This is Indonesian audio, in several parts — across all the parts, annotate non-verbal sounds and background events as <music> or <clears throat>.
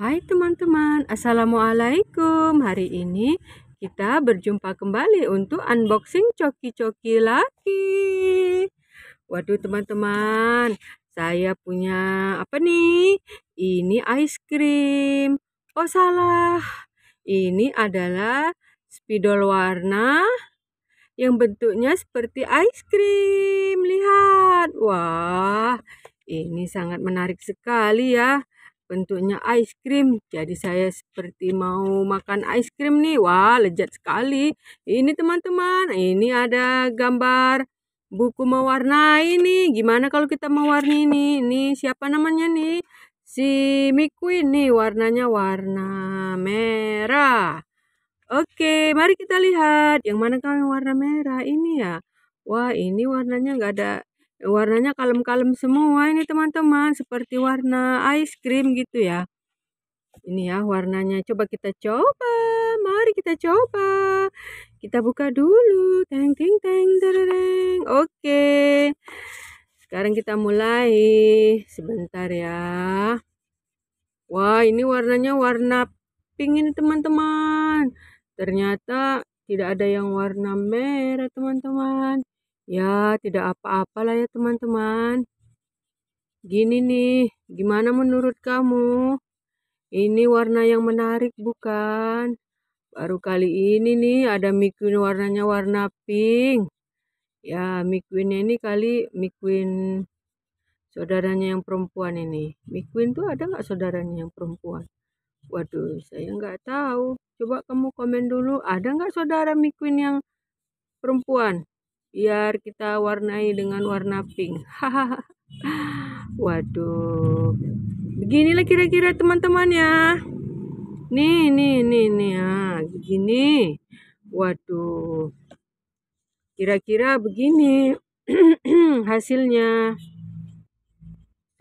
Hai teman-teman, Assalamualaikum Hari ini kita berjumpa kembali untuk unboxing coki-coki laki Waduh teman-teman, saya punya apa nih? Ini ice cream Oh salah, ini adalah spidol warna yang bentuknya seperti ice cream Lihat, wah ini sangat menarik sekali ya bentuknya ice cream jadi saya seperti mau makan ice cream nih wah lezat sekali ini teman-teman ini ada gambar buku mewarnai ini gimana kalau kita mewarni nih ini siapa namanya nih si Miku ini warnanya warna merah oke mari kita lihat yang mana kau yang warna merah ini ya wah ini warnanya nggak ada warnanya kalem-kalem semua ini teman-teman seperti warna ice cream gitu ya ini ya warnanya coba kita coba mari kita coba kita buka dulu teng teng teng tereng oke sekarang kita mulai sebentar ya wah ini warnanya warna pink ini teman-teman ternyata tidak ada yang warna merah teman-teman Ya, tidak apa-apa lah ya teman-teman. Gini nih, gimana menurut kamu? Ini warna yang menarik bukan? Baru kali ini nih ada mikuin warnanya warna pink. Ya, mikuinnya ini kali mikuin saudaranya yang perempuan ini. Mikuin tuh ada nggak saudaranya yang perempuan? Waduh, saya nggak tahu. Coba kamu komen dulu, ada nggak saudara Mikwin yang perempuan? biar kita warnai dengan warna pink hahaha <laughs> waduh beginilah kira-kira teman-teman ya nih nih nih nih ya begini waduh kira-kira begini <clears throat> hasilnya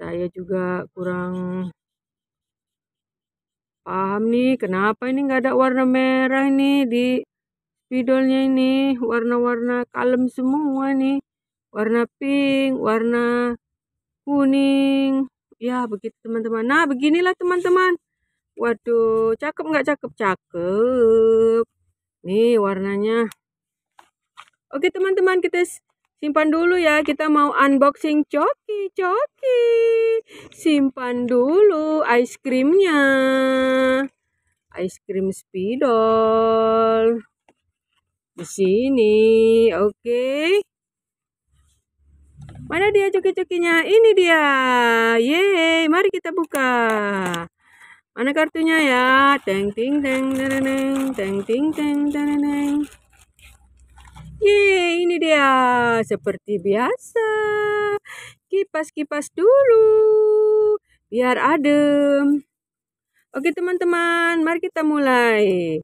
saya juga kurang paham nih kenapa ini nggak ada warna merah nih di spidolnya ini warna-warna kalem semua nih warna pink warna kuning ya begitu teman-teman nah beginilah teman-teman waduh cakep nggak cakep cakep nih warnanya oke teman-teman kita simpan dulu ya kita mau unboxing coki coki simpan dulu ice creamnya ice cream spidol di sini. Oke. Mana dia coki-cokinya Ini dia. Yeay, mari kita buka. Mana kartunya ya? Teng ting teng teng teng ting teng teng. Yeay, ini dia. Seperti biasa. Kipas-kipas dulu. Biar adem. Oke teman-teman, mari kita mulai.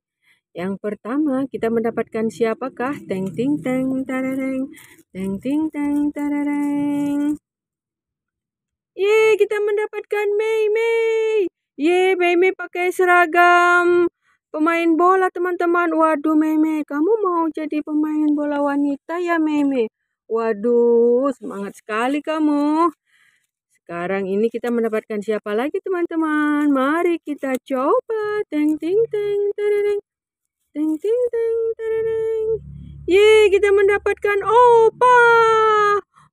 Yang pertama, kita mendapatkan siapakah? Teng ting teng tarareng. Teng ting teng tarareng. Ye, kita mendapatkan Mei Mei. Ye, Mei Mei pakai seragam pemain bola, teman-teman. Waduh, Mei Mei, kamu mau jadi pemain bola wanita ya, Mei Mei? Waduh, semangat sekali kamu. Sekarang ini kita mendapatkan siapa lagi, teman-teman? Mari kita coba. Teng ting teng tarareng. Ting ting ting ting. Ye, kita mendapatkan opa.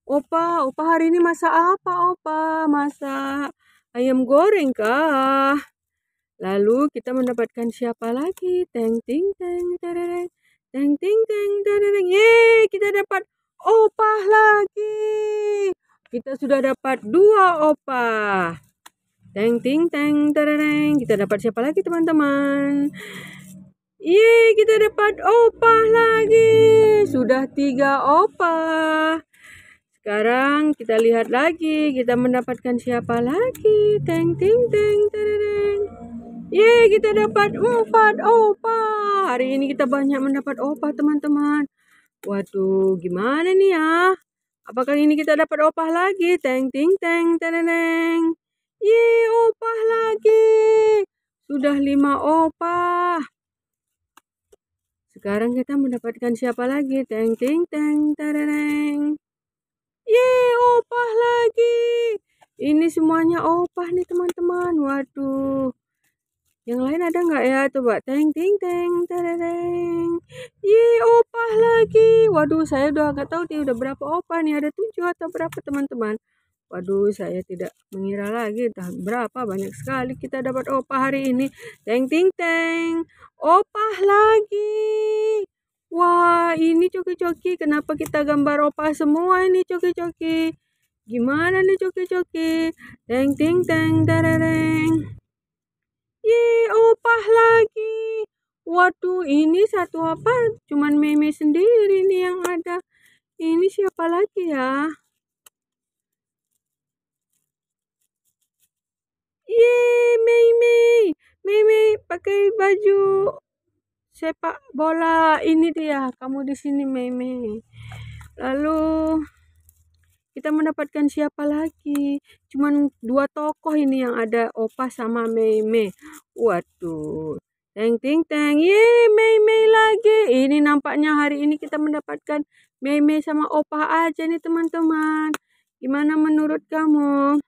Opa, opa hari ini masak apa opa? Masak ayam goreng kah? Lalu kita mendapatkan siapa lagi? Teng ting teng tereng. Teng ting teng tereng. Ye, kita dapat opa lagi. Kita sudah dapat dua opa. Teng ting teng tereng. Kita dapat siapa lagi teman-teman? Iya, kita dapat opah lagi. Sudah tiga opah. Sekarang kita lihat lagi. Kita mendapatkan siapa lagi? Teng, ting, teng, tereng. Iya, kita dapat empat opah. Hari ini kita banyak mendapat opah, teman-teman. Waduh, gimana nih ya? Apakah ini kita dapat opah lagi? Teng, ting, teng, tereng. Iya, opah lagi. Sudah lima opah. Sekarang kita mendapatkan siapa lagi? Teng teng teng tereng. Ye, opah lagi. Ini semuanya opah nih teman-teman. Waduh. Yang lain ada nggak ya? Coba teng teng teng tereng. Ye, opah lagi. Waduh, saya udah nggak tahu dia udah berapa opah nih. Ada tujuh atau berapa teman-teman. Waduh, saya tidak mengira lagi berapa banyak sekali kita dapat opah hari ini. Teng ting teng. Opah lagi. Wah, ini coki-coki. Kenapa kita gambar opah semua ini coki-coki? Gimana nih coki-coki? Teng ting teng terereng. Ye, opah lagi. Waduh, ini satu apa? Cuman meme sendiri nih yang ada. Ini siapa lagi ya? pakai baju sepak bola ini dia kamu di sini meme lalu kita mendapatkan siapa lagi cuman dua tokoh ini yang ada opa sama meme waduh teng teng teng ye meme lagi ini nampaknya hari ini kita mendapatkan meme sama opa aja nih teman-teman gimana menurut kamu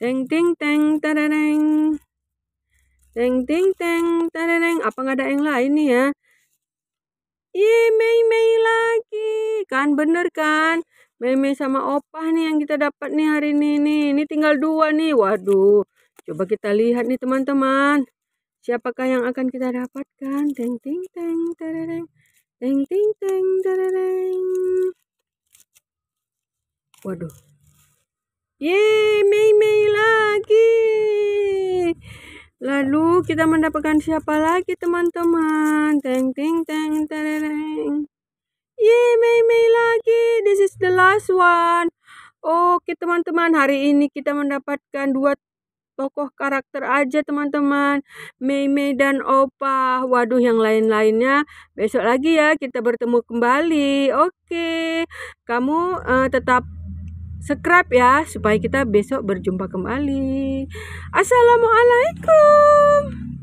teng teng teng tarareng Teng teng teng tereng. Apa nggak ada yang lain nih ya? Ih, Mei Mei lagi. Kan bener kan? Mei Mei sama Opah nih yang kita dapat nih hari ini nih. Ini tinggal dua nih. Waduh. Coba kita lihat nih teman-teman. Siapakah yang akan kita dapatkan? Teng teng teng tereng. Teng teng teng tereng. Waduh. Yeay, Mei Mei lagi. Lalu kita mendapatkan siapa lagi teman-teman? Teng teng teng tereng. Yeay, Mei Mei lagi. This is the last one. Oke teman-teman, hari ini kita mendapatkan dua tokoh karakter aja teman-teman. Mei Mei dan Opa. Waduh, yang lain-lainnya besok lagi ya kita bertemu kembali. Oke. Kamu uh, tetap subscribe ya supaya kita besok berjumpa kembali. Assalamualaikum.